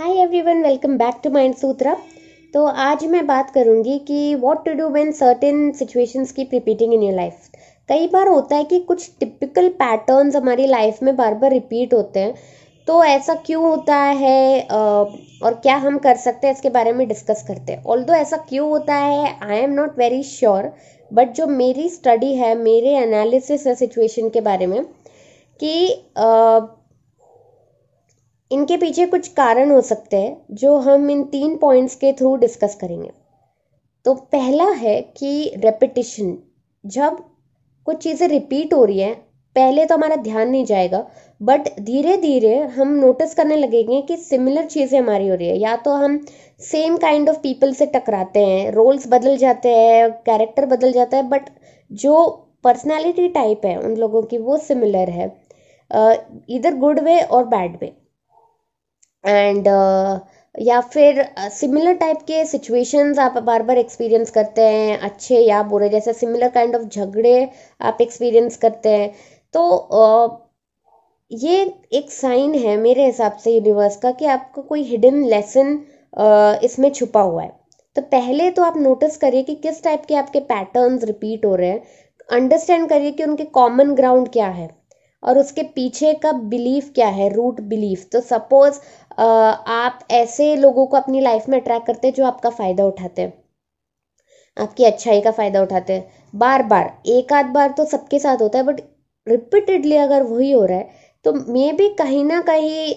hi everyone welcome back to mind Sutra तो आज मैं बात करूंगी कि what to do when certain situations की रिपीटिंग इन योर लाइफ कई बार होता है कि कुछ टिपिकल पैटर्न्स हमारी लाइफ में बार बार रिपीट होते हैं तो ऐसा क्यों होता है और क्या हम कर सकते हैं इसके बारे में डिस्कस करते हैं ऑल ऐसा क्यों होता है I am not very sure but जो मेरी स्टडी है मेरे एनालिसिस है सिचुएशन के बारे में कि इनके पीछे कुछ कारण हो सकते हैं जो हम इन तीन पॉइंट्स के थ्रू डिस्कस करेंगे तो पहला है कि रेपिटिशन जब कुछ चीज़ें रिपीट हो रही हैं पहले तो हमारा ध्यान नहीं जाएगा बट धीरे धीरे हम नोटिस करने लगेंगे कि सिमिलर चीज़ें हमारी हो रही है या तो हम सेम काइंड ऑफ पीपल से टकराते हैं रोल्स बदल जाते हैं कैरेक्टर बदल जाता है बट जो पर्सनैलिटी टाइप है उन लोगों की वो सिमिलर है इधर गुड वे और बैड वे एंड uh, या फिर सिमिलर uh, टाइप के सिचुएशंस आप बार बार एक्सपीरियंस करते हैं अच्छे या बुरे जैसे सिमिलर काइंड ऑफ झगड़े आप एक्सपीरियंस करते हैं तो uh, ये एक साइन है मेरे हिसाब से यूनिवर्स का कि आपको कोई हिडन लेसन इसमें छुपा हुआ है तो पहले तो आप नोटिस करिए कि किस टाइप के आपके पैटर्न्स रिपीट हो रहे हैं अंडरस्टैंड करिए कि उनके कॉमन ग्राउंड क्या है और उसके पीछे का बिलीफ क्या है रूट बिलीफ तो सपोज आप ऐसे लोगों को अपनी लाइफ में अट्रैक्ट करते हैं जो आपका फ़ायदा उठाते हैं आपकी अच्छाई का फ़ायदा उठाते हैं बार बार एक आध बार तो सबके साथ होता है बट रिपीटेडली अगर वही हो रहा है तो मे भी कहीं ना कहीं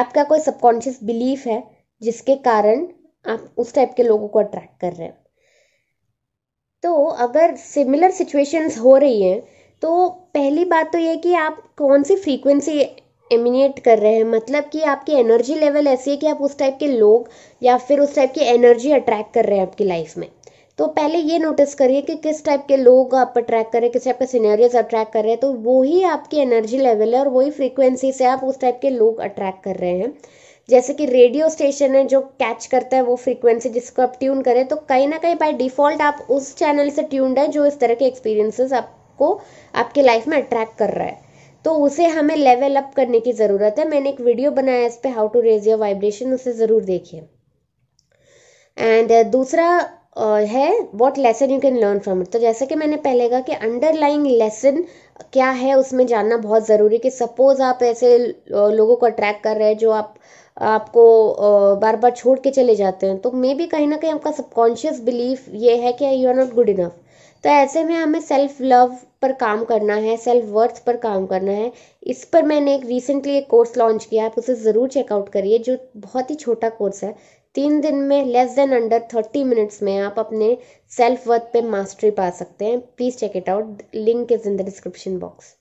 आपका कोई सबकॉन्शियस बिलीफ है जिसके कारण आप उस टाइप के लोगों को अट्रैक्ट कर रहे हैं तो अगर सिमिलर सिचुएशंस हो रही हैं तो पहली बात तो ये कि आप कौन सी फ्रीक्वेंसी एमिनेट कर रहे हैं मतलब कि आपकी एनर्जी लेवल ऐसी है कि आप उस टाइप के लोग या फिर उस टाइप की एनर्जी अट्रैक्ट कर रहे हैं आपकी लाइफ में तो पहले ये नोटिस करिए कि किस टाइप के लोग आप अट्रैक्ट कर रहे हैं किस टाइप के सीनरीज अट्रैक्ट कर रहे हैं तो वही आपकी एनर्जी लेवल है और वही फ्रीक्वेंसी से आप उस टाइप के लोग अट्रैक्ट कर रहे हैं जैसे कि रेडियो स्टेशन है जो कैच करता है वो फ्रीक्वेंसी जिसको आप ट्यून करें तो कहीं ना कहीं बाय डिफॉल्ट आप उस चैनल से ट्यून्ड है जो इस तरह के एक्सपीरियंसेस आपको आपके लाइफ में अट्रैक्ट कर रहा है तो उसे हमें लेवल अप करने की ज़रूरत है मैंने एक वीडियो बनाया इस पर how to raise your vibration उसे ज़रूर देखिए एंड uh, दूसरा uh, है what lesson you can learn from it तो जैसे कि मैंने पहले कहा कि अंडरलाइंग लेसन क्या है उसमें जानना बहुत ज़रूरी कि सपोज़ आप ऐसे uh, लोगों को अट्रैक्ट कर रहे हैं जो आप आपको बार बार छोड़ के चले जाते हैं तो मे बी कहीं ना कहीं आपका सबकॉन्शियस बिलीफ ये है कि you are not good enough तो ऐसे में हमें सेल्फ लव पर काम करना है सेल्फ वर्थ पर काम करना है इस पर मैंने एक रिसेंटली एक कोर्स लॉन्च किया आप उसे ज़रूर चेकआउट करिए जो बहुत ही छोटा कोर्स है तीन दिन में less than under thirty minutes में आप अपने सेल्फ वर्थ पे मास्टरी पा सकते हैं please check it out link is in the description box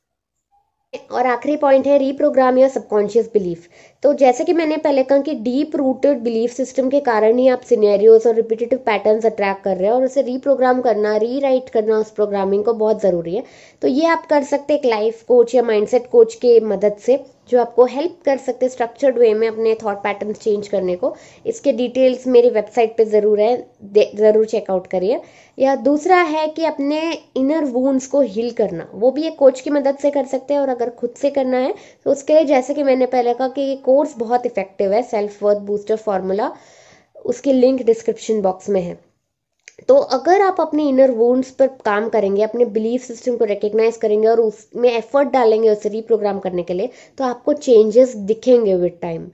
और आखिरी पॉइंट है रीप्रोग्राम या सबकॉन्शियस बिलीफ तो जैसे कि मैंने पहले कहा कि डीप रूटेड बिलीफ सिस्टम के कारण ही आप सीनेरियोज और रिपीटेटिव पैटर्न्स अट्रैक्ट कर रहे हैं और उसे रीप्रोग्राम करना रीराइट करना उस प्रोग्रामिंग को बहुत ज़रूरी है तो ये आप कर सकते एक लाइफ कोच या माइंडसेट कोच के मदद से जो आपको हेल्प कर सकते स्ट्रक्चर्ड वे में अपने थॉट पैटर्न चेंज करने को इसके डिटेल्स मेरी वेबसाइट पे ज़रूर है ज़रूर चेकआउट करिए या दूसरा है कि अपने इनर वूंड्स को हील करना वो भी एक कोच की मदद से कर सकते हैं और अगर खुद से करना है तो उसके लिए जैसे कि मैंने पहले कहा कि ये कोर्स बहुत इफेक्टिव है सेल्फ वर्थ बूस्टर फार्मूला उसकी लिंक डिस्क्रिप्शन बॉक्स में है तो अगर आप अपने इनर वोन्स पर काम करेंगे अपने बिलीफ सिस्टम को रिकग्नाइज करेंगे और उसमें एफर्ट डालेंगे उसे रीप्रोग्राम करने के लिए तो आपको चेंजेस दिखेंगे विद टाइम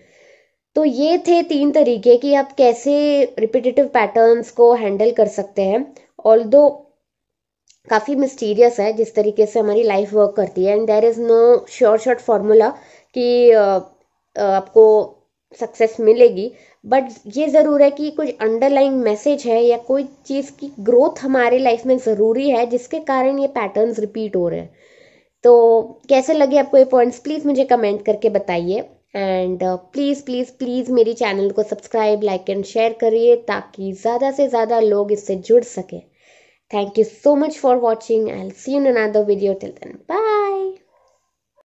तो ये थे तीन तरीके कि आप कैसे रिपीटेटिव पैटर्न्स को हैंडल कर सकते हैं ऑल दो काफ़ी मिस्टीरियस है जिस तरीके से हमारी लाइफ वर्क करती है and there is no sure shot formula कि आपको सक्सेस मिलेगी बट ये ज़रूर है कि कुछ अंडरलाइन मैसेज है या कोई चीज़ की ग्रोथ हमारे लाइफ में ज़रूरी है जिसके कारण ये पैटर्न्स रिपीट हो रहे हैं तो कैसे लगे आपको ये पॉइंट्स प्लीज़ मुझे कमेंट करके बताइए एंड प्लीज़ प्लीज़ प्लीज़ मेरी चैनल को सब्सक्राइब लाइक एंड शेयर करिए ताकि ज़्यादा से ज़्यादा लोग इससे जुड़ सकें thank you so much for watching I see you another video till then bye